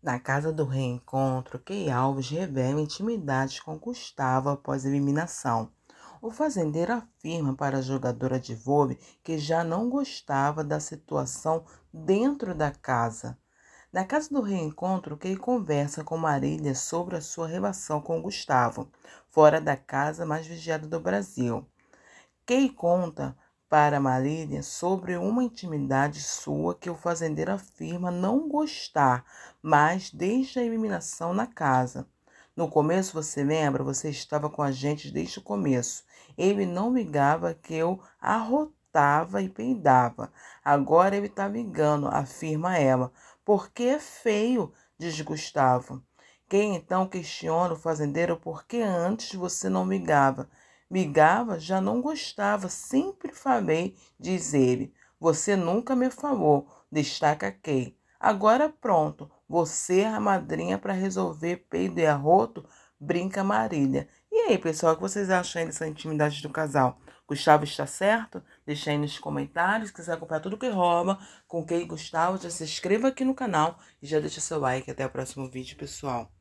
Na casa do reencontro, Key Alves revela intimidades com Gustavo após a eliminação. O fazendeiro afirma para a jogadora de vôlei que já não gostava da situação dentro da casa. Na casa do reencontro, Kay conversa com Marília sobre a sua relação com Gustavo, fora da casa mais vigiada do Brasil. Kay conta para Marília sobre uma intimidade sua que o fazendeiro afirma não gostar, mas desde a eliminação na casa. No começo, você lembra, você estava com a gente desde o começo. Ele não ligava que eu arrotava e peidava. Agora ele está ligando, afirma ela. Porque é feio, diz Gustavo. Quem então questiona o fazendeiro por que antes você não ligava? Migava já não gostava, sempre falei, diz ele. Você nunca me falou, destaca Kay. Agora pronto, você é a madrinha para resolver peido e arroto, brinca Marília. E aí, pessoal, o que vocês acham dessa intimidade do casal? Gustavo está certo? Deixa aí nos comentários. Se quiser acompanhar tudo que rouba com quem Gustavo, já se inscreva aqui no canal e já deixa seu like. Até o próximo vídeo, pessoal.